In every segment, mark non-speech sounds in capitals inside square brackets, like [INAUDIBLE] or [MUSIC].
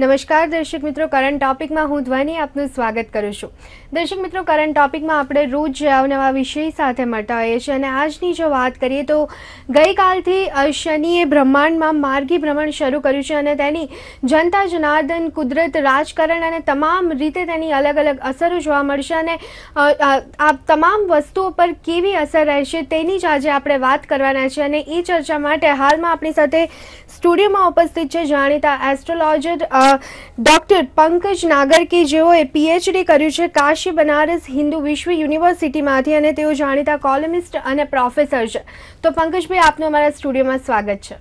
નમસ્કાર દર્શક મિત્રો કરંટ ટોપિકમાં હું ધ્વની આપનું સ્વાગત કરું છું દર્શક મિત્રો કરંટ ટોપિકમાં આપણે રોજ અવનવા વિષય સાથે મળતા હોઈએ છીએ અને આજની જો વાત કરીએ તો ગઈકાલથી શનિએ બ્રહ્માંડમાં માર્ગી ભ્રમણ શરૂ કર્યું છે અને તેની જનતા જનાર્દન કુદરત રાજકારણ અને તમામ રીતે તેની અલગ અલગ અસરો જોવા મળશે અને આ તમામ વસ્તુઓ પર કેવી અસર રહેશે તેની જ આજે આપણે વાત કરવાના છે અને એ ચર્ચા માટે હાલમાં આપણી સાથે સ્ટુડિયોમાં ઉપસ્થિત છે જાણીતા એસ્ટ્રોલોજર ડોક્ટર પંકજ નાગર કે જેઓએ પીએચડી કર્યું છે કાશી બનારસ હિન્દુ વિશ્વ યુનિવર્સિટીમાંથી અને તેઓ જાણીતા કોલમિસ્ટ અને પ્રોફેસર છે તો પંકજભાઈ આપનું અમારા સ્ટુડિયોમાં સ્વાગત છે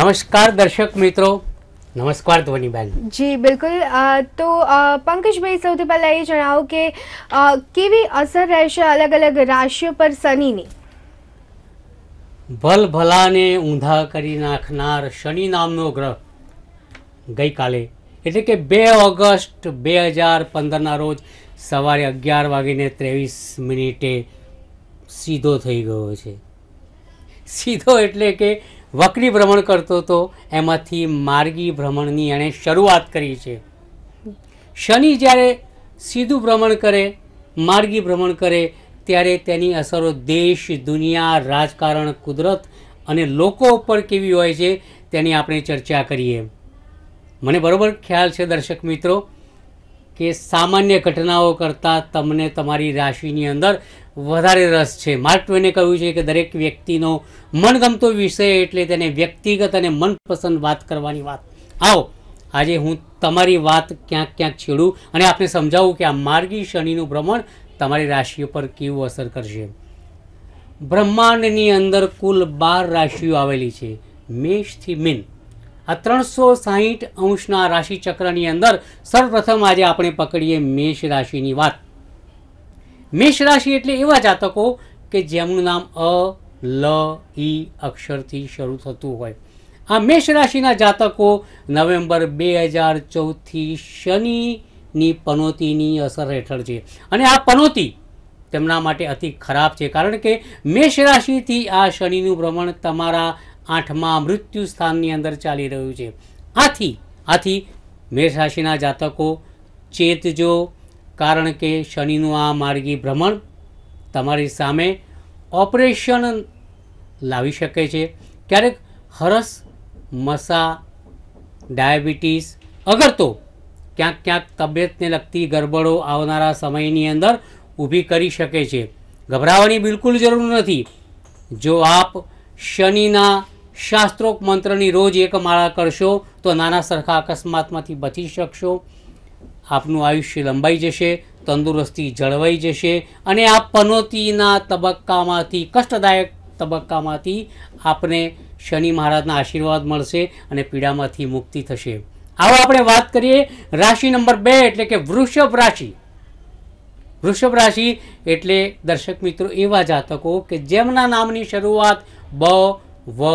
નમસ્કાર દર્શક મિત્રો નમસ્કાર ધ્વનિબેન જી બિલકુલ તો પંકજભાઈ સૌથી પહેલાં એ જણાવો કે કેવી અસર રહેશે અલગ અલગ રાશિઓ પર શનિની ભલભલાને ઊંધા કરી નાખનાર શનિ નામનો ગ્રહ ગઈકાલે એટલે કે બે ઓગસ્ટ બે હજાર પંદરના રોજ સવારે અગિયાર વાગીને ત્રેવીસ મિનિટે સીધો થઈ ગયો છે સીધો એટલે કે વક્રી ભ્રમણ કરતો હતો એમાંથી માર્ગી ભ્રમણની એણે શરૂઆત કરી છે શનિ જ્યારે સીધું ભ્રમણ કરે માર્ગી ભ્રમણ કરે ત્યારે તેની અસરો દેશ દુનિયા રાજકારણ કુદરત અને લોકો પર કેવી હોય છે તેની આપણે ચર્ચા કરીએ મને બરાબર ખ્યાલ છે દર્શક મિત્રો કે સામાન્ય ઘટનાઓ કરતાં તમને તમારી રાશિની અંદર વધારે રસ છે માર્ક ટ્વેને કહ્યું છે કે દરેક વ્યક્તિનો મનગમતો વિષય એટલે તેને વ્યક્તિગત અને મનપસંદ વાત કરવાની વાત આવો આજે હું તમારી વાત ક્યાંક ક્યાંક છેડું અને આપને સમજાવું કે આ માર્ગી શનિનું ભ્રમણ તમારી રાશિ પર કેવું અસર કરશે બ્રહ્માંડની અંદર કુલ બાર રાશિઓ આવેલી છે મેષથી મીન આ ત્રણસો સાહીઠ અંશના રાશિચક્રની અંદર સર્વપ્રથમ આજે આપણે પકડીએ મેષ રાશિની વાત મેષ રાશિ એટલે એવા જાતકો કે જેમનું નામ અ લ ઈ અક્ષરથી શરૂ થતું હોય આ મેષ રાશિના જાતકો નવેમ્બર બે હજાર ચૌદથી શનિની પનોતીની અસર હેઠળ છે અને આ પનોતી તેમના માટે અતિ ખરાબ છે કારણ કે મેષ રાશિથી આ શનિનું ભ્રમણ તમારા આઠમા મૃત્યુ સ્થાનની અંદર ચાલી રહ્યું છે આથી આથી મેષ રાશિના જાતકો ચેતજો કારણ કે શનિનું આ માર્ગી ભ્રમણ તમારી સામે ઓપરેશન લાવી શકે છે ક્યારેક હરસ મસા ડાયાબિટીસ અગર તો ક્યાંક ક્યાંક તબિયતને લગતી ગરબડો આવનારા સમયની અંદર ઊભી કરી શકે છે ગભરાવાની બિલકુલ જરૂર નથી જો આપ શનિના શાસ્ત્રોક મંત્રની રોજ એક માળા કરશો તો નાના સરખા અકસ્માતમાંથી બચી શકશો આપનું આયુષ્ય લંબાઈ જશે તંદુરસ્તી જળવાઈ જશે અને આ પનોતીના તબક્કામાંથી કષ્ટદાયક તબક્કામાંથી આપને શનિ મહારાજના આશીર્વાદ મળશે અને પીડામાંથી મુક્તિ થશે આવો આપણે વાત કરીએ રાશિ નંબર બે એટલે કે વૃષભ રાશિ વૃષભ રાશિ એટલે દર્શક મિત્રો એવા જાતકો કે જેમના નામની શરૂઆત બ વ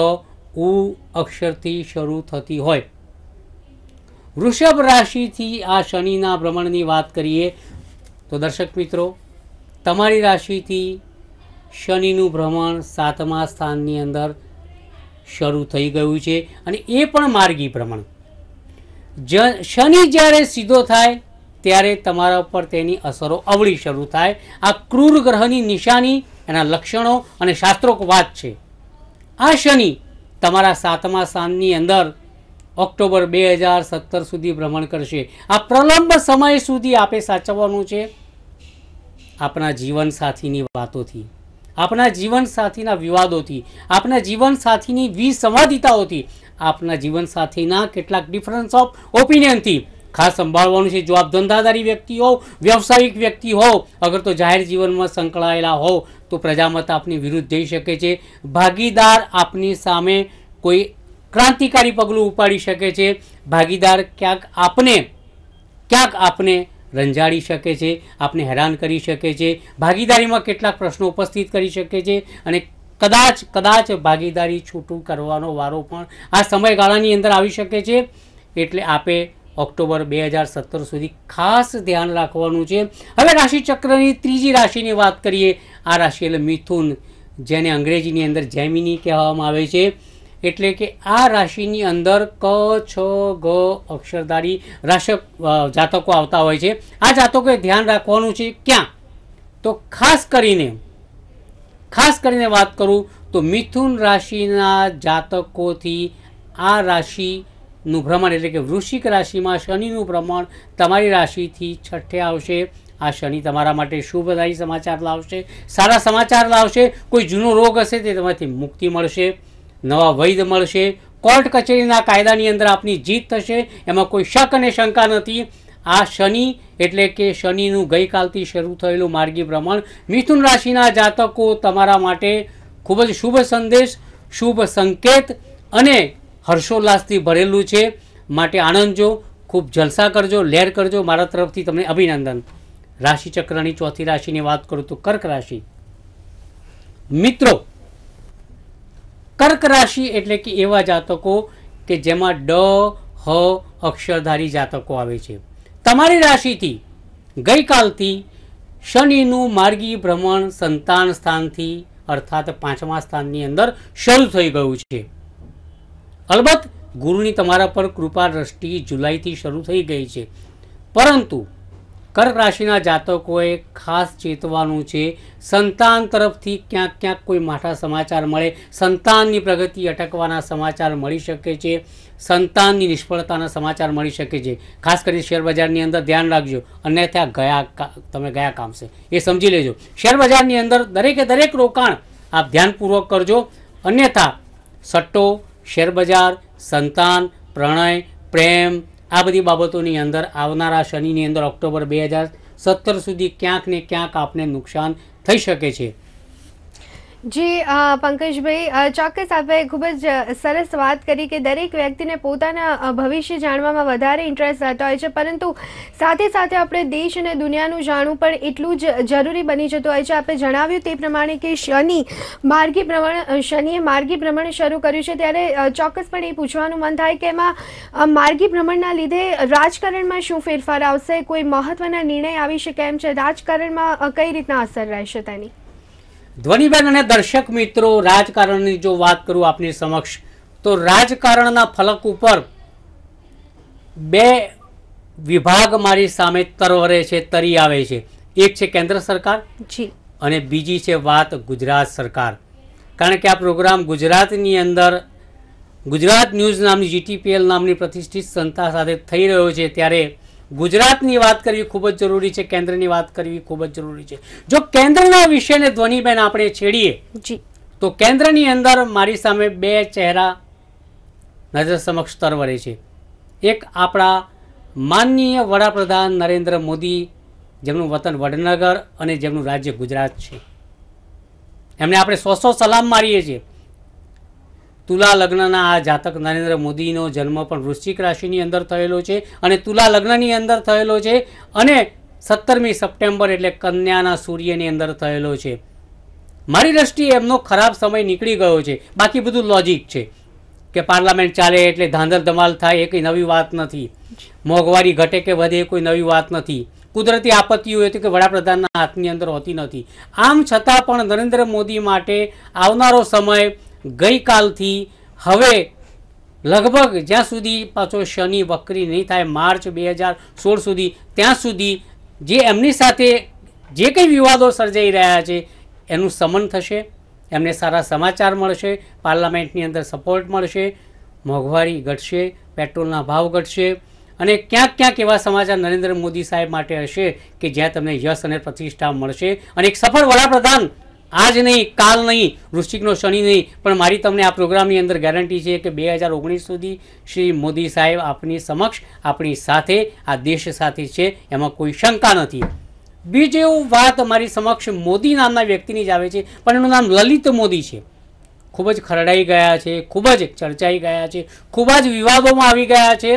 ઉ અક્ષરથી શરૂ થતી હોય વૃષભ રાશિથી આ શનિના ભ્રમણની વાત કરીએ તો દર્શક મિત્રો તમારી રાશિથી શનિનું ભ્રમણ સાતમા સ્થાનની અંદર શરૂ થઈ ગયું છે અને એ પણ માર્ગી ભ્રમણ જ શનિ જ્યારે સીધો થાય ત્યારે તમારા પર તેની અસરો અવળી શરૂ થાય આ ક્રૂર ગ્રહની નિશાની એના લક્ષણો અને શાસ્ત્રોક વાત છે આ શનિ તમારા સાતમા સ્થાનની અંદર ઓક્ટોબર બે હજાર સત્તર સુધી ભ્રમણ કરશે આ પ્રલંબ સમય સુધી આપે સાચવવાનું છે આપણા જીવનસાથીની વાતોથી આપણા જીવનસાથીના વિવાદોથી આપણા જીવનસાથીની વિસંવાદિતાઓથી આપના જીવનસાથીના કેટલાક ડિફરન્સ ઓફ ઓપિનિયનથી ખાસ સંભાળવાનું છે જો આપ ધંધાદારી વ્યક્તિ હોવ વ્યવસાયિક વ્યક્તિ હોવ અગર તો જાહેર જીવનમાં સંકળાયેલા હોવ તો પ્રજામત આપની વિરુદ્ધ જઈ શકે છે ભાગીદાર આપની સામે કોઈ ક્રાંતિકારી પગલું ઉપાડી શકે છે ભાગીદાર ક્યાંક આપને ક્યાંક આપને રંજાડી શકે છે આપને હેરાન કરી શકે છે ભાગીદારીમાં કેટલાક પ્રશ્નો ઉપસ્થિત કરી શકે છે અને કદાચ કદાચ ભાગીદારી છૂટું કરવાનો વારો પણ આ સમયગાળાની અંદર આવી શકે છે એટલે આપે ઓક્ટોબર બે હજાર સત્તર સુધી ખાસ ધ્યાન રાખવાનું છે હવે રાશિચક્રની ત્રીજી રાશિની વાત કરીએ આ રાશિ એટલે મિથુન જેને અંગ્રેજીની અંદર જેમિની કહેવામાં આવે છે એટલે કે આ રાશિની અંદર ક છ ગ અક્ષરધારી રાશક જાતકો આવતા હોય છે આ જાતકોએ ધ્યાન રાખવાનું છે ક્યાં તો ખાસ કરીને ખાસ કરીને વાત કરું તો મિથુન રાશિના જાતકોથી આ રાશિ નું ભ્રમણ એટલે કે વૃશ્ચિક રાશિમાં શનિનું ભ્રમણ તમારી રાશિથી છઠ્ઠે આવશે આ શનિ તમારા માટે શુભદાયી સમાચાર લાવશે સારા સમાચાર લાવશે કોઈ જૂનો રોગ હશે તે તમારાથી મુક્તિ મળશે નવા વૈધ મળશે કોર્ટ કચેરીના કાયદાની અંદર આપની જીત થશે એમાં કોઈ શક અને શંકા નથી આ શનિ એટલે કે શનિનું ગઈકાલથી શરૂ થયેલું માર્ગી ભ્રમણ મિથુન રાશિના જાતકો તમારા માટે ખૂબ જ શુભ સંદેશ શુભ સંકેત અને હર્ષોલ્લાસથી ભરેલું છે માટે આનંદ જો ખૂબ જલસા કરજો લહેર કરજો મારા તરફથી તમને અભિનંદન રાશિચક્રની ચોથી રાશિની વાત કરું તો કર્ક રાશિ મિત્રો કર્ક રાશિ એટલે કે એવા જાતકો કે જેમાં ડ હ અક્ષરધારી જાતકો આવે છે તમારી રાશિથી ગઈકાલથી શનિનું માર્ગી ભ્રમણ સંતાન સ્થાનથી અર્થાત પાંચમા સ્થાનની અંદર શરૂ થઈ ગયું છે અલબત્ત ગુરુની તમારા પર કૃપા દ્રષ્ટિ જુલાઈથી શરૂ થઈ ગઈ છે પરંતુ કર્ક રાશિના જાતકોએ ખાસ ચેતવાનું છે સંતાન તરફથી ક્યાંક ક્યાંક કોઈ માઠા સમાચાર મળે સંતાનની પ્રગતિ અટકવાના સમાચાર મળી શકે છે સંતાનની નિષ્ફળતાના સમાચાર મળી શકે છે ખાસ કરીને શેરબજારની અંદર ધ્યાન રાખજો અન્યથા ગયા તમે ગયા કામશે એ સમજી લેજો શેરબજારની અંદર દરેકે દરેક રોકાણ આપ ધ્યાનપૂર્વક કરજો અન્યથા સટ્ટો શેરબજાર સંતાન પ્રણય પ્રેમ આ બધી બાબતોની અંદર આવનારા શનિની અંદર ઓક્ટોબર બે હજાર સત્તર સુધી ક્યાંક ને ક્યાંક આપને નુકસાન થઈ શકે છે જી પંકજભાઈ ચોક્કસ આપણે ખૂબ જ સરસ વાત કરી કે દરેક વ્યક્તિને પોતાના ભવિષ્ય જાણવામાં વધારે ઇન્ટરેસ્ટ રહેતો હોય છે પરંતુ સાથે સાથે આપણે દેશ અને દુનિયાનું જાણવું પણ એટલું જ જરૂરી બની જતું હોય છે આપણે જણાવ્યું તે પ્રમાણે કે શનિ માર્ગી ભ્રમણ શનિએ માર્ગી ભ્રમણ શરૂ કર્યું છે ત્યારે ચોક્કસપણે એ પૂછવાનું મન થાય કે એમાં માર્ગી ભ્રમણના લીધે રાજકારણમાં શું ફેરફાર આવશે કોઈ મહત્વના નિર્ણય આવી શકે એમ છે રાજકારણમાં કઈ રીતના અસર રહેશે તેની ધ્વનિબેન અને દર્શક મિત્રો રાજકારણની જો વાત કરું આપની સમક્ષ તો રાજકારણના ફલક ઉપર બે વિભાગ મારી સામે તરવરે છે તરી આવે છે એક છે કેન્દ્ર સરકાર જી અને બીજી છે વાત ગુજરાત સરકાર કારણ કે આ પ્રોગ્રામ ગુજરાતની અંદર ગુજરાત ન્યૂઝ નામની જીટીપીએલ નામની પ્રતિષ્ઠિત સંસ્થા સાથે થઈ રહ્યો છે ત્યારે ગુજરાતની વાત કરવી ખૂબ જ જરૂરી છે કેન્દ્રની વાત કરવી ખૂબ જ જરૂરી છે જો કેન્દ્રના વિષયને ધ્વનિબેન આપણે છેડીએ જી તો કેન્દ્રની અંદર મારી સામે બે ચહેરા નજર સમક્ષ તરવરે છે એક આપણા માનનીય વડાપ્રધાન નરેન્દ્ર મોદી જેમનું વતન વડનગર અને જેમનું રાજ્ય ગુજરાત છે એમને આપણે સો સો સલામ મારીએ છીએ તુલા લગ્નના આ જાતક નરેન્દ્ર મોદીનો જન્મ પણ વૃશ્ચિક રાશિની અંદર થયેલો છે અને તુલા લગ્નની અંદર થયેલો છે અને સત્તરમી સપ્ટેમ્બર એટલે કન્યાના સૂર્યની અંદર થયેલો છે મારી દ્રષ્ટિએ એમનો ખરાબ સમય નીકળી ગયો છે બાકી બધું લોજિક છે કે પાર્લામેન્ટ ચાલે એટલે ધાંધર ધમાલ થાય એ કંઈ નવી વાત નથી મોંઘવારી ઘટે કે વધે એ કોઈ નવી વાત નથી કુદરતી આપત્તિઓ એ તો કે વડાપ્રધાનના હાથની અંદર હોતી નથી આમ છતાં પણ નરેન્દ્ર મોદી માટે આવનારો સમય ગઈકાલથી હવે લગભગ જ્યાં સુધી પાછો શનિ વક્રી નહીં થાય માર્ચ બે હજાર સોળ સુધી ત્યાં સુધી જે એમની સાથે જે કંઈ વિવાદો સર્જાઈ રહ્યા છે એનું સમન થશે એમને સારા સમાચાર મળશે પાર્લામેન્ટની અંદર સપોર્ટ મળશે મોંઘવારી ઘટશે પેટ્રોલના ભાવ ઘટશે અને ક્યાંક ક્યાંક એવા સમાચાર નરેન્દ્ર મોદી સાહેબ માટે હશે કે જ્યાં તમને યશ અને પ્રતિષ્ઠા મળશે અને એક સફળ વડાપ્રધાન આજ નહીં કાલ નહીં વૃશ્ચિકનો શનિ નહીં પણ મારી તમને આ પ્રોગ્રામની અંદર ગેરંટી છે કે બે હજાર ઓગણીસ સુધી શ્રી મોદી સાહેબ આપની સમક્ષ આપણી સાથે આ દેશ સાથે છે એમાં કોઈ શંકા નથી બીજી એવું વાત મારી સમક્ષ મોદી નામના વ્યક્તિની જ આવે છે પણ એનું નામ લલિત મોદી છે ખૂબ જ ખરડાઈ ગયા છે ખૂબ જ ચર્ચાઈ ગયા છે ખૂબ જ વિવાદોમાં આવી ગયા છે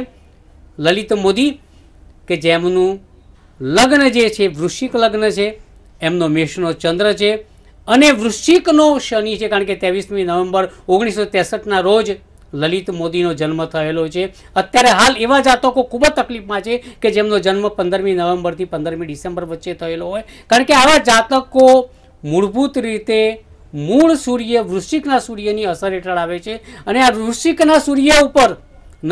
લલિત મોદી કે જેમનું લગ્ન જે છે વૃશ્ચિક લગ્ન છે એમનો મેષનો ચંદ્ર છે અને વૃશ્ચિકનો શનિ છે કારણ કે ત્રેવીસમી નવેમ્બર ઓગણીસો ત્રેસઠના રોજ લલિત મોદીનો જન્મ થયેલો છે અત્યારે હાલ એવા જાતકો ખૂબ જ તકલીફમાં છે કે જેમનો જન્મ પંદરમી નવેમ્બરથી પંદરમી ડિસેમ્બર વચ્ચે થયેલો હોય કારણ કે આવા જાતકો મૂળભૂત રીતે મૂળ સૂર્ય વૃશ્ચિકના સૂર્યની અસર હેઠળ આવે છે અને આ વૃશ્ચિકના સૂર્ય ઉપર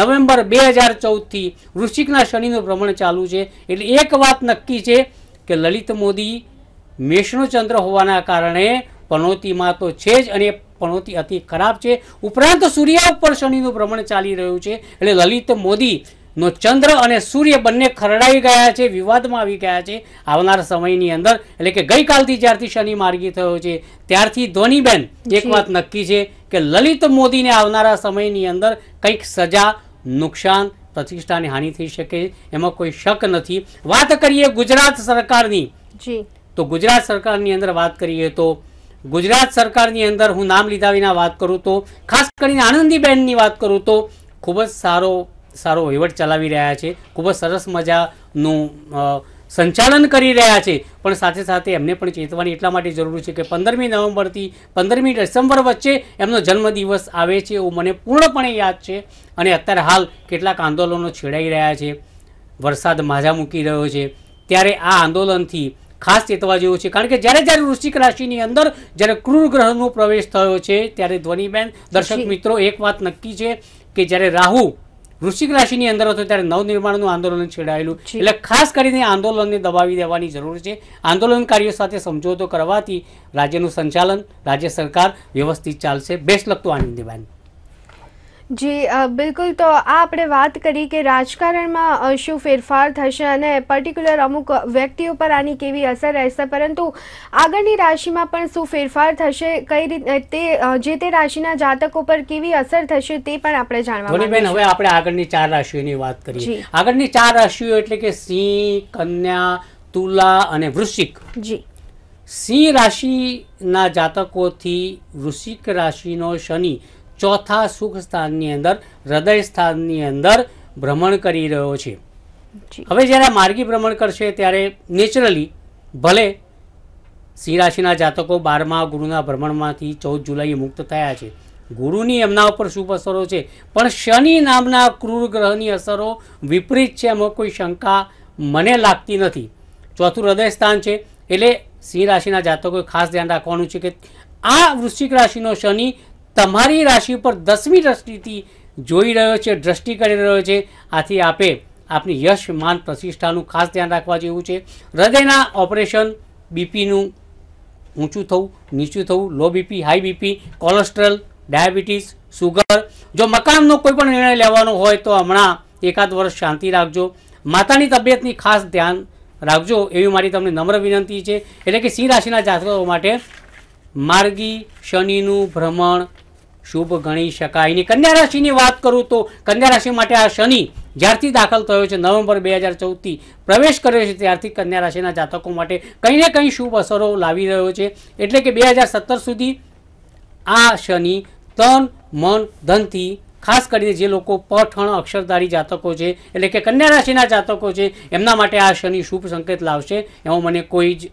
નવેમ્બર બે હજાર ચૌદથી વૃશ્ચિકના શનિનું ભ્રમણ ચાલુ છે એટલે એક વાત નક્કી છે કે લલિત મોદી મેષનો ચંદ્ર હોવાના કારણે પનોતીમાં તો છે જ અને પનોતી અતિ ખરાબ છે ઉપરાંત સૂર્ય ઉપર શનિનું ભ્રમણ ચાલી રહ્યું છે એટલે લલિત મોદી નો ચંદ્ર અને સૂર્ય બંને ખરડાઈ ગયા છે વિવાદમાં આવી ગયા છે આવનાર સમયની અંદર એટલે કે ગઈકાલથી જ્યારથી શનિ માર્ગી થયો છે ત્યારથી ધોનીબેન એક વાત નક્કી છે કે લલિત મોદીને આવનારા સમયની અંદર કંઈક સજા નુકસાન પ્રતિષ્ઠાની હાનિ થઈ શકે એમાં કોઈ શક નથી વાત કરીએ ગુજરાત સરકારની જી તો ગુજરાત સરકારની અંદર વાત કરીએ તો ગુજરાત સરકારની અંદર હું નામ લીધા વિના વાત કરું તો ખાસ કરીને આનંદીબેનની વાત કરું તો ખૂબ જ સારો સારો વહીવટ ચલાવી રહ્યા છે ખૂબ જ સરસ મજાનું સંચાલન કરી રહ્યા છે પણ સાથે સાથે એમને પણ ચેતવાની એટલા માટે જરૂરી છે કે પંદરમી નવેમ્બરથી પંદરમી ડિસેમ્બર વચ્ચે એમનો જન્મદિવસ આવે છે એવું મને પૂર્ણપણે યાદ છે અને અત્યારે હાલ કેટલાક આંદોલનો છેડાઈ રહ્યા છે વરસાદ માજા મૂકી રહ્યો છે ત્યારે આ આંદોલનથી ખાસ ચેતવા જેવું છે કારણ કે જ્યારે જ્યારે વૃશ્ચિક રાશિની અંદર જ્યારે ક્રૂર ગ્રહનો પ્રવેશ થયો છે ત્યારે ધ્વનિબેન દર્શક મિત્રો એક વાત નક્કી છે કે જ્યારે રાહુ વૃશ્ચિક રાશિની અંદર હતો ત્યારે નવનિર્માણનું આંદોલન છેડાયેલું એટલે ખાસ કરીને આંદોલનને દબાવી દેવાની જરૂર છે આંદોલનકારીઓ સાથે સમજૂતો કરવાથી રાજ્યનું સંચાલન રાજ્ય સરકાર વ્યવસ્થિત ચાલશે બેસ્ટ લગતું આનંદીબેન જી બિલકુલ તો આ આપણે વાત કરી કે રાજકારણમાં શું ફેરફાર થશે અને પર્ટિક્યુલર અમુક વ્યક્તિઓ પર આની કેવી અસર રહેશે પરંતુ આગળની રાશિમાં પણ શું ફેરફાર થશે કઈ રીતે તે જે તે રાશિના જાતકો પર કેવી અસર થશે તે પણ આપણે જાણવા હવે આપણે આગળની ચાર રાશિઓની વાત કરીએ આગળની ચાર રાશિઓ એટલે કે સિંહ કન્યા તુલા અને વૃશ્ચિક જી સિંહ રાશિના જાતકોથી વૃશ્ચિક રાશિનો શનિ ચોથા સુખ સ્થાનની અંદર હૃદય સ્થાનની અંદર ભ્રમણ કરી રહ્યો છે હવે જ્યારે માર્ગી ભ્રમણ કરશે ત્યારે નેચરલી ભલે સિંહ રાશિના જાતકો બારમા ગુરુના ભ્રમણમાંથી ચૌદ જુલાઈએ મુક્ત થયા છે ગુરુની એમના ઉપર શુભ અસરો છે પણ શનિ નામના ક્રૂર ગ્રહની અસરો વિપરીત છે એમાં કોઈ શંકા મને લાગતી નથી ચોથું હૃદય સ્થાન છે એટલે સિંહ રાશિના જાતકોએ ખાસ ધ્યાન રાખવાનું છે કે આ વૃશ્ચિક રાશિનો શનિ તમારી રાશિ પર દસમી દ્રષ્ટિથી જોઈ રહ્યો છે દ્રષ્ટિ કરી રહ્યો છે આથી આપે આપની યશ માન પ્રતિષ્ઠાનું ખાસ ધ્યાન રાખવા જેવું છે હૃદયના ઓપરેશન બીપીનું ઊંચું થવું નીચું થવું low BP high BP cholesterol diabetes sugar જો મકાનનો કોઈ પણ નિર્ણય લેવાનો હોય તો હમણાં એકાદ વર્ષ શાંતિ રાખજો માતાની તબિયતની ખાસ ધ્યાન રાખજો એવી મારી તમને નમ્ર વિનંતી છે એટલે કે સિંહ રાશિના જાતકો માટે માર્ગી શનિનું ભ્રમણ શુભ ગણી શકાય નહીં કન્યા રાશિની વાત કરું તો કન્યા રાશિ માટે આ શનિ જ્યારથી દાખલ થયો છે નવેમ્બર બે હજાર ચૌદથી પ્રવેશ કર્યો છે ત્યારથી કન્યા રાશિના જાતકો માટે કંઈ ને કંઈ શુભ અસરો લાવી રહ્યો છે એટલે કે બે હજાર સત્તર સુધી આ શનિ તન મન ધનથી ખાસ કરીને જે લોકો પઠણ અક્ષરધારી જાતકો છે એટલે કે કન્યા રાશિના જાતકો છે એમના માટે આ શનિ શુભ સંકેત લાવશે એમાં મને કોઈ જ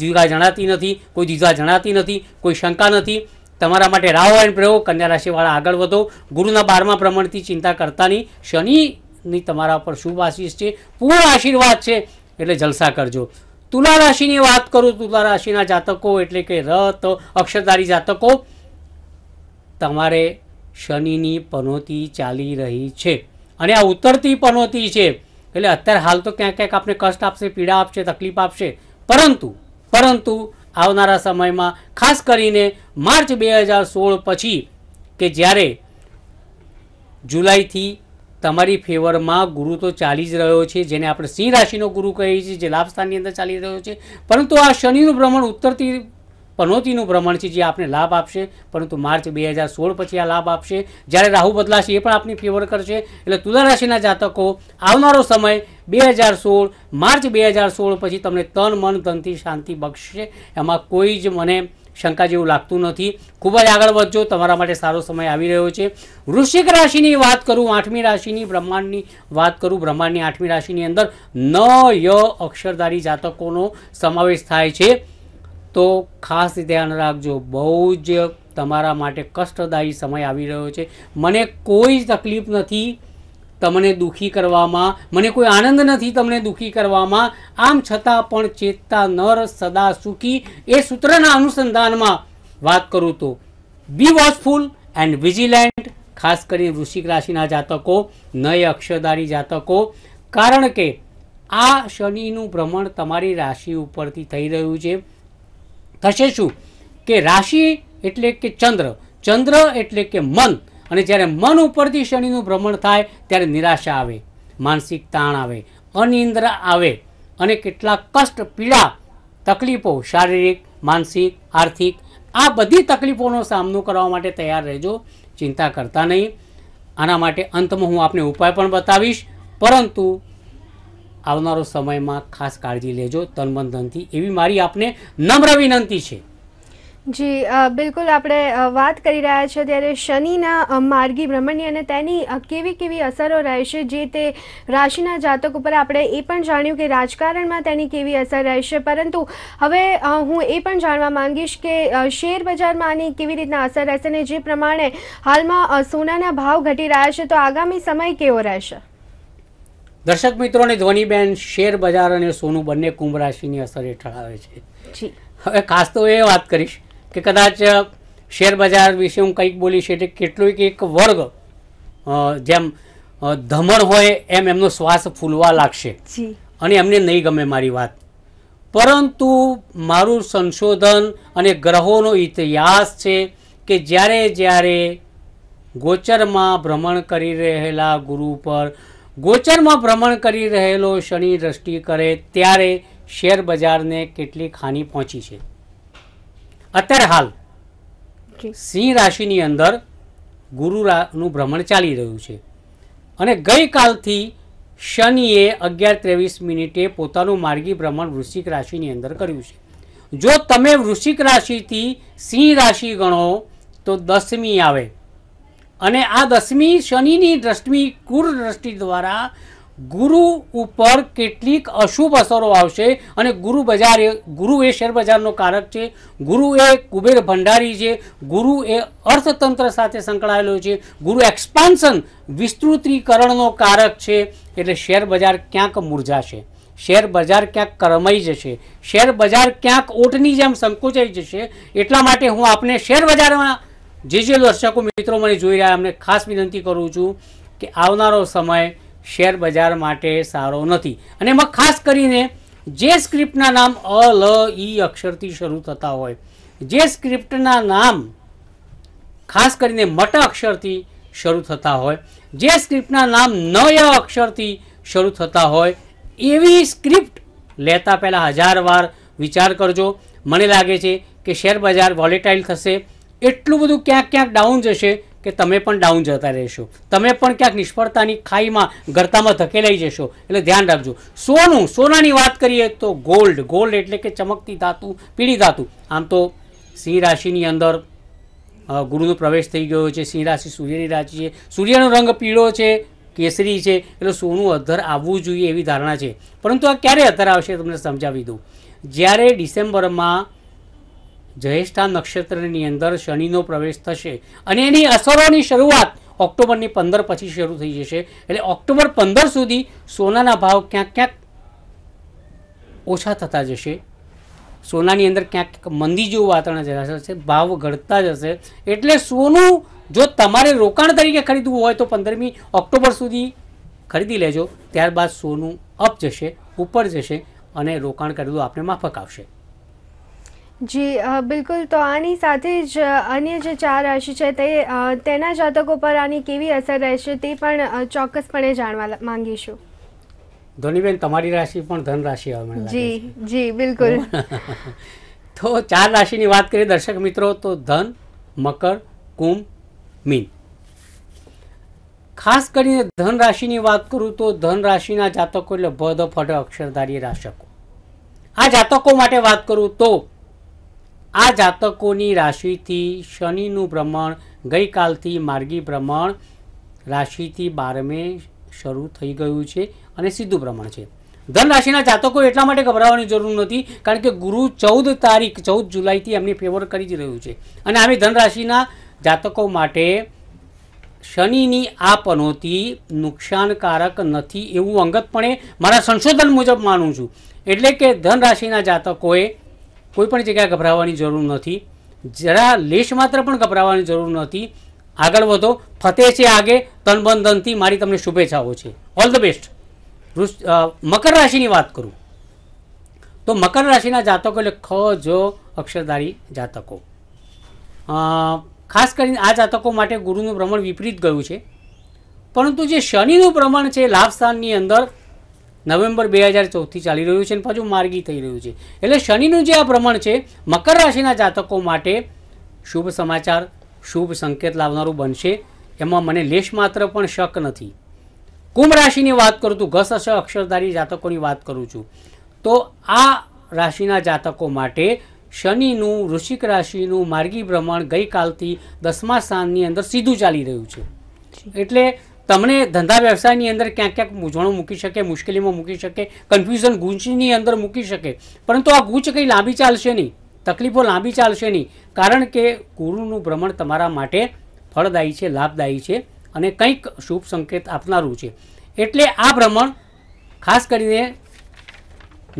દ્વિધા જણાતી નથી કોઈ દ્વિધા જણાતી નથી કોઈ શંકા નથી તમારા માટે રાહો એન્ડ પ્રયોગ કન્યા રાશિવાળા આગળ વધો ગુરુના બારમા પ્રમાણથી ચિંતા કરતાની શનિની તમારા પર શુભ આશીષ છે પૂર્ણ આશીર્વાદ છે એટલે જલસા કરજો તુલા રાશિની વાત કરું તુલા રાશિના જાતકો એટલે કે રથ અક્ષરધારી જાતકો તમારે શનિની પનોતી ચાલી રહી છે અને આ ઉતરતી પનોતી છે એટલે અત્યારે હાલ તો ક્યાંક ક્યાંક આપને કષ્ટ આપશે પીડા આપશે તકલીફ આપશે પરંતુ પરંતુ આવનારા સમયમાં ખાસ કરીને માર્ચ બે હજાર સોળ પછી કે જ્યારે જુલાઈથી તમારી ફેવરમાં ગુરુ તો ચાલી જ રહ્યો છે જેને આપણે સિંહ રાશિનો ગુરુ કહીએ છીએ જે લાભ સ્થાનની અંદર ચાલી રહ્યો છે પરંતુ આ શનિનું ભ્રમણ ઉત્તરથી પનોતીનું ભ્રમણ છે જે આપને લાભ આપશે પરંતુ માર્ચ બે હજાર સોળ પછી આ લાભ આપશે જ્યારે રાહુ બદલાશે એ પણ આપની ફેવર કરશે એટલે તુલા રાશિના જાતકો આવનારો સમય બે હજાર સોળ માર્ચ બે હજાર સોળ પછી તમને તન મન ધનથી શાંતિ બક્ષશે એમાં કોઈ જ મને શંકા જેવું લાગતું નથી ખૂબ જ આગળ વધજો તમારા માટે સારો સમય આવી રહ્યો છે વૃશ્ચિક રાશિની વાત કરું આઠમી રાશિની બ્રહ્માંડની વાત કરું બ્રહ્માંડની આઠમી રાશિની અંદર ન ય અક્ષરધારી જાતકોનો સમાવેશ થાય છે તો ખાસ ધ્યાન રાખજો બહુ જ તમારા માટે કષ્ટદાયી સમય આવી રહ્યો છે મને કોઈ તકલીફ નથી તમને દુઃખી કરવામાં મને કોઈ આનંદ નથી તમને દુઃખી કરવામાં આમ છતાં પણ ચેતતા નર સદા સુખી એ સૂત્રના અનુસંધાનમાં વાત કરું તો બી વોચફુલ એન્ડ વિજિલેન્ટ ખાસ કરીને વૃશ્ચિક રાશિના જાતકો નય અક્ષરધારી જાતકો કારણ કે આ શનિનું ભ્રમણ તમારી રાશિ ઉપરથી થઈ રહ્યું છે થશે શું કે રાશિ એટલે કે ચંદ્ર ચંદ્ર એટલે કે મન અને જ્યારે મન ઉપરથી શનિનું ભ્રમણ થાય ત્યારે નિરાશા આવે માનસિક તાણ આવે અનિંદ્રા આવે અને કેટલાક કષ્ટ પીડા તકલીફો શારીરિક માનસિક આર્થિક આ બધી તકલીફોનો સામનો કરવા માટે તૈયાર રહેજો ચિંતા કરતા નહીં આના માટે અંતમાં હું આપને ઉપાય પણ બતાવીશ પરંતુ આવનારો સમયમાં ખાસ કાળજી લેજો તનમન એવી મારી આપને નમ્ર વિનંતી છે જી બિલકુલ આપણે વાત કરી રહ્યા છીએ ત્યારે શનિના માર્ગી ભ્રમણની અને તેની કેવી કેવી અસરો રહેશે જે તે રાશિના જાતક ઉપર આપણે એ પણ જાણ્યું કે રાજકારણમાં તેની કેવી અસર રહેશે પરંતુ હવે હું એ પણ જાણવા માંગીશ કે શેર બજારમાં આની કેવી રીતના અસર રહેશે અને જે પ્રમાણે હાલમાં સોનાના ભાવ ઘટી રહ્યા છે તો આગામી સમય કેવો રહેશે દર્શક મિત્રોને ધ્વનિબેન શેર બજાર અને સોનું બંને કુંભ રાશિની અસર હેઠળ આવે છે હવે ખાસ તો એ વાત કરીશ કે કદાચ શેર બજાર વિશે હું કંઈક બોલીશ એટલે કેટલોય એક વર્ગ જેમ ધમણ હોય એમ એમનો શ્વાસ ફૂલવા લાગશે અને એમને નહીં ગમે મારી વાત પરંતુ મારું સંશોધન અને ગ્રહોનો ઇતિહાસ છે કે જ્યારે જ્યારે ગોચરમાં ભ્રમણ કરી રહેલા ગુરુ પર ગોચરમાં ભ્રમણ કરી રહેલો શનિ દ્રષ્ટિ કરે ત્યારે શેર બજારને કેટલી ખાની પહોંચી છે અત્યારે હાલ સિંહ રાશિની અંદર ગુરુનું ભ્રમણ ચાલી રહ્યું છે અને ગઈકાલથી શનિએ અગિયાર ત્રેવીસ મિનિટે પોતાનું માર્ગી ભ્રમણ વૃશ્ચિક રાશિની અંદર કર્યું છે જો તમે વૃશ્ચિક રાશિથી સિંહ રાશિ ગણો તો દસમી આવે અને આ દસમી શનિની દ્રષ્ટિ ગુરુ દ્રષ્ટિ દ્વારા ગુરુ ઉપર કેટલીક અશુભ અસરો આવશે અને ગુરુ બજાર એ ગુરુ એ શેરબજારનો કારક છે ગુરુ એ કુબેર ભંડારી છે ગુરુ એ અર્થતંત્ર સાથે સંકળાયેલો છે ગુરુ એક્સપાન્સન વિસ્તૃતિકરણનો કારક છે એટલે શેરબજાર ક્યાંક મૂરઝાશે શેર બજાર ક્યાંક કરમાઈ જશે શેર બજાર ક્યાંક ઓટની જેમ સંકોચાઈ જશે એટલા માટે હું આપને શેર બજારમાં જે જે દર્શકો મિત્રો મને જોઈ રહ્યા એમને ખાસ વિનંતી કરું છું કે આવનારો સમય શેર બજાર માટે સારો નથી અને એમાં ખાસ કરીને જે સ્ક્રિપ્ટના નામ અ લ ઈ અક્ષરથી શરૂ થતા હોય જે સ્ક્રિપ્ટના નામ ખાસ કરીને મટ અક્ષરથી શરૂ થતા હોય જે સ્ક્રિપ્ટના નામ નય અક્ષરથી શરૂ થતા હોય એવી સ્ક્રિપ્ટ લેતા પહેલાં હજાર વાર વિચાર કરજો મને લાગે છે કે શેર બજાર વોલેટાઇલ થશે એટલું બધું ક્યાંક ક્યાંક ડાઉન જશે કે તમે પણ ડાઉન જતા રહેશો તમે પણ ક્યાંક નિષ્ફળતાની ખાઈમાં ગરતામાં ધકેલાઈ જશો એટલે ધ્યાન રાખજો સોનું સોનાની વાત કરીએ તો ગોલ્ડ ગોલ્ડ એટલે કે ચમકતી ધાતુ પીળી ધાતુ આમ તો સિંહ રાશિની અંદર ગુરુનો પ્રવેશ થઈ ગયો છે સિંહ રાશિ સૂર્યની રાશિ છે સૂર્યનો રંગ પીળો છે કેસરી છે એટલે સોનું અધર આવવું જોઈએ એવી ધારણા છે પરંતુ આ ક્યારે અધર આવશે તમને સમજાવી દઉં જ્યારે ડિસેમ્બરમાં જયેષ્ઠા નક્ષત્રની અંદર શનિનો પ્રવેશ થશે અને એની અસરોની શરૂઆત ઓક્ટોબરની પંદર પછી શરૂ થઈ જશે એટલે ઓક્ટોબર પંદર સુધી સોનાના ભાવ ક્યાંક ક્યાંક ઓછા થતા જશે સોનાની અંદર ક્યાંક મંદી જેવું વાતાવરણ જશે ભાવ ઘટતા જશે એટલે સોનું જો તમારે રોકાણ તરીકે ખરીદવું હોય તો પંદરમી ઓક્ટોબર સુધી ખરીદી લેજો ત્યારબાદ સોનું અપ જશે ઉપર જશે અને રોકાણ કરેલું આપને માફક આવશે જી બિલકુલ તો આની સાથે જ અન્ય જે ચાર રાશિ છે તે તેના જાતકો પર આની કેવી અસર રહેશે તે પણ ચોક્કસપણે જાણવા માંગીશું ધોનીબેન તમારી રાશિ પણ ધન રાશિ આવે જી જી બિલકુલ [LAUGHS] તો ચાર રાશિની વાત કરીએ દર્શક મિત્રો તો ધન મકર કુંભ મીન ખાસ કરીને ધન રાશિની વાત કરું તો ધન રાશિના જાતકો એટલે ભ દ અક્ષરધારી રાશકો આ જાતકો માટે વાત કરું તો આ જાતકોની રાશિથી શનિનું ભ્રમણ ગઈકાલથી માર્ગી ભ્રમણ રાશિથી બારમે શરૂ થઈ ગયું છે અને સીધું ભ્રમણ છે ધન રાશિના જાતકો એટલા માટે ગભરાવાની જરૂર નથી કારણ કે ગુરુ ચૌદ તારીખ ચૌદ જુલાઈથી એમની ફેવર કરી જ રહ્યું છે અને આવી ધન રાશિના જાતકો માટે શનિની આ પનોતી નુકસાનકારક નથી એવું અંગતપણે મારા સંશોધન મુજબ માનું છું એટલે કે ધન રાશિના જાતકોએ કોઈ પણ જગ્યાએ ગભરાવાની જરૂર નથી જરા લેશ માત્ર પણ ગભરાવાની જરૂર નથી આગળ વધો ફતે છે આગે તનબંધનથી મારી તમને શુભેચ્છાઓ છે ઓલ ધ બેસ્ટ મકર રાશિની વાત કરું તો મકર રાશિના જાતકો એટલે ખ જ અક્ષરધારી જાતકો ખાસ કરીને આ જાતકો માટે ગુરુનું ભ્રમણ વિપરીત ગયું છે પરંતુ જે શનિનું પ્રમાણ છે લાભ સ્થાનની અંદર નવેમ્બર બે હજાર ચૌદથી ચાલી રહ્યું છે અને પાછું માર્ગી થઈ રહ્યું છે એટલે શનિનું જે આ ભ્રમણ છે મકર રાશિના જાતકો માટે શુભ સમાચાર શુભ સંકેત લાવનારું બનશે એમાં મને લેશ માત્ર પણ શક નથી કુંભ રાશિની વાત કરું છું ઘસ અક્ષ અક્ષરધારી જાતકોની વાત કરું છું તો આ રાશિના જાતકો માટે શનિનું વૃશ્ચિક રાશિનું માર્ગી ભ્રમણ ગઈકાલથી દસમા સ્થાનની અંદર સીધું ચાલી રહ્યું છે એટલે તમને ધંધા વ્યવસાયની અંદર ક્યાંક ક્યાંક મૂંઝવણો મૂકી શકે મુશ્કેલીમાં મૂકી શકે કન્ફ્યુઝન ગૂંચની અંદર મૂકી શકે પરંતુ આ ગૂંચ કંઈ લાંબી ચાલશે નહીં તકલીફો લાંબી ચાલશે નહીં કારણ કે ગુરુનું ભ્રમણ તમારા માટે ફળદાયી છે લાભદાયી છે અને કંઈક શુભ સંકેત આપનારું છે એટલે આ ભ્રમણ ખાસ કરીને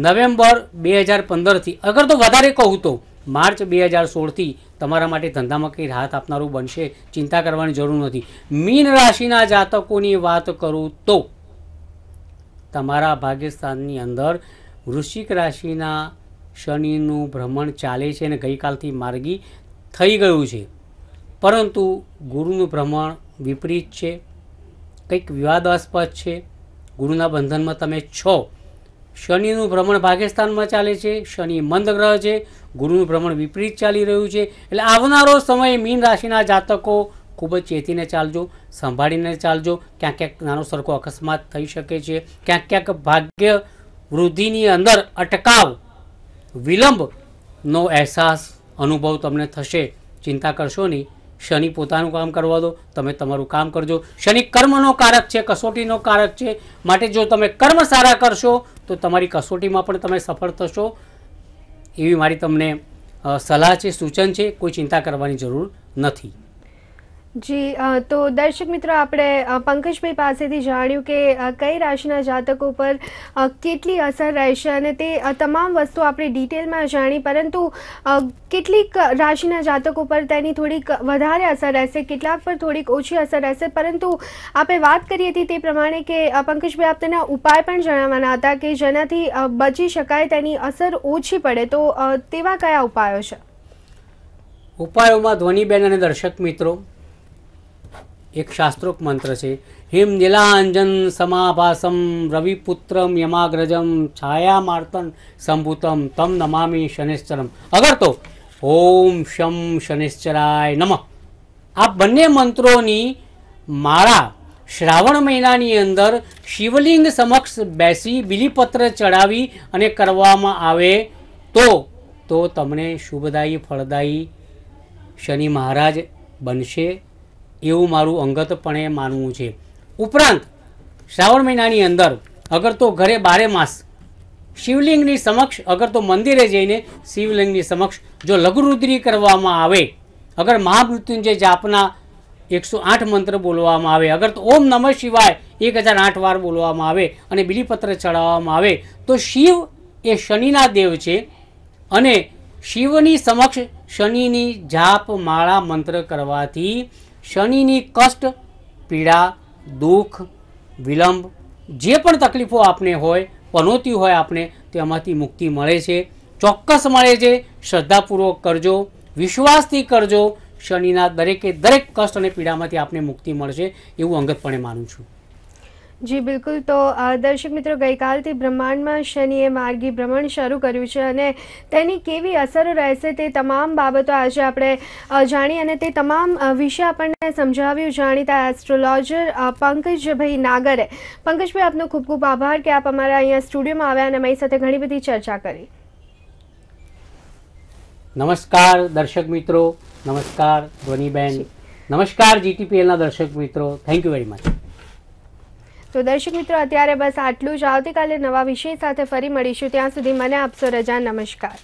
નવેમ્બર બે હજાર પંદરથી અગર તો વધારે કહું તો માર્ચ બે હજાર સોળથી તમારા માટે ધંધામાં કંઈ રાહત આપનારું બનશે ચિંતા કરવાની જરૂર નથી મીન રાશિના જાતકોની વાત કરું તો તમારા ભાગ્યસ્થાનની અંદર વૃશ્ચિક રાશિના શનિનું ભ્રમણ ચાલે છે અને ગઈકાલથી માર્ગી થઈ ગયું છે પરંતુ ગુરુનું ભ્રમણ વિપરીત છે કંઈક વિવાદાસ્પદ છે ગુરુના બંધનમાં તમે છો શનિનું ભ્રમણ પાકિસ્તાનમાં ચાલે છે શનિ મંદ ગ્રહ છે ગુરુનું ભ્રમણ વિપરીત ચાલી રહ્યું છે એટલે આવનારો સમય મીન રાશિના જાતકો ખૂબ જ ચેતીને ચાલજો સંભાળીને ચાલજો ક્યાંક ક્યાંક નાનો સરખો અકસ્માત થઈ શકે છે ક્યાંક ક્યાંક ભાગ્ય વૃદ્ધિની અંદર અટકાવ વિલંબનો અહેસાસ અનુભવ તમને થશે ચિંતા કરશો નહીં શનિ પોતાનું કામ કરવા દો તમે તમારું કામ કરજો શનિ કર્મનો કારક છે કસોટીનો કારક છે માટે જો તમે કર્મ સારા કરશો તો તમારી કસોટીમાં પણ તમે સફળ થશો એવી મારી તમને સલાહ છે સૂચન છે કોઈ ચિંતા કરવાની જરૂર નથી જી તો દર્શક મિત્રો આપણે પંકજભાઈ પાસેથી જાણ્યું કે કઈ રાશિના જાતકો પર કેટલી અસર રહેશે અને તે તમામ વસ્તુ આપણે ડિટેલમાં જાણી પરંતુ કેટલીક રાશિના જાતકો પર તેની થોડીક વધારે અસર રહેશે કેટલાક પર થોડીક ઓછી અસર રહેશે પરંતુ આપણે વાત કરી હતી તે પ્રમાણે કે પંકજભાઈ આપ તેના ઉપાય પણ જણાવવાના હતા કે જેનાથી બચી શકાય તેની અસર ઓછી પડે તો તેવા કયા ઉપાયો છે ઉપાયોમાં ધ્વનિબેન અને દર્શક મિત્રો એક શાસ્ત્રોક મંત્ર છે હિમ નીલાંજન સમાભાસમ રવિપુત્રમ યમાગ્રજમ છાયા માર્તન સંભૂતમ તમ નમામી શનિશ્ચરમ અગર તો ઓમ શમ શનિશ્ચરાય નમ આ બંને મંત્રોની માળા શ્રાવણ મહિનાની અંદર શિવલિંગ સમક્ષ બેસી બિલીપત્ર ચડાવી અને કરવામાં આવે તો તો તમને શુભદાયી ફળદાયી શનિ મહારાજ બનશે એવું મારું અંગતપણે માનવું છે ઉપરાંત શ્રાવણ મહિનાની અંદર અગર તો ઘરે બારે માસ શિવલિંગની સમક્ષ અગર તો મંદિરે જઈને શિવલિંગની સમક્ષ જો લઘુરુદ્રી કરવામાં આવે અગર મહામૃત્યુંજય જાપના એકસો આઠ મંત્ર બોલવામાં આવે અગર તો ઓમ નમઃ શિવાય એક હજાર આઠ વાર બોલવામાં આવે અને બીલીપત્ર ચડાવવામાં આવે તો શિવ એ શનિના દેવ છે અને શિવની સમક્ષ શનિની જાપ માળા મંત્ર કરવાથી શનિની કષ્ટ પીડા દુઃખ વિલંબ જે પણ તકલીફો આપને હોય પનોતી હોય આપને તેમાંથી મુક્તિ મળે છે ચોક્કસ મળે છે શ્રદ્ધાપૂર્વક કરજો વિશ્વાસથી કરજો શનિના દરેકે દરેક કષ્ટ અને પીડામાંથી આપને મુક્તિ મળશે એવું અંગતપણે માનું છું જી બિલકુલ તો દર્શક મિત્રો ગઈકાલથી બ્રહ્માંડમાં શનિએ માર્ગી ભ્રમણ શરૂ કર્યું છે અને તેની કેવી અસરો રહેશે તે તમામ બાબતો આજે આપણે જાણી અને તે તમામ વિશે આપણને સમજાવ્યું જાણીતા એસ્ટ્રોલોજર પંકજભાઈ નાગરે પંકજભાઈ આપનો ખૂબ ખૂબ આભાર કે આપ અમારા અહીંયા સ્ટુડિયોમાં આવ્યા અને મારી સાથે ઘણી બધી ચર્ચા કરી નમસ્કાર દર્શક મિત્રો નમસ્કાર ધ્વનિબેન નમસ્કાર જીટીપીએલના દર્શક મિત્રો થેન્ક યુ વેરી મચ તો દર્શક મિત્રો અત્યારે બસ આટલું જ આવતીકાલે નવા વિષય સાથે ફરી મળીશું ત્યાં સુધી મને આપશો રજા નમસ્કાર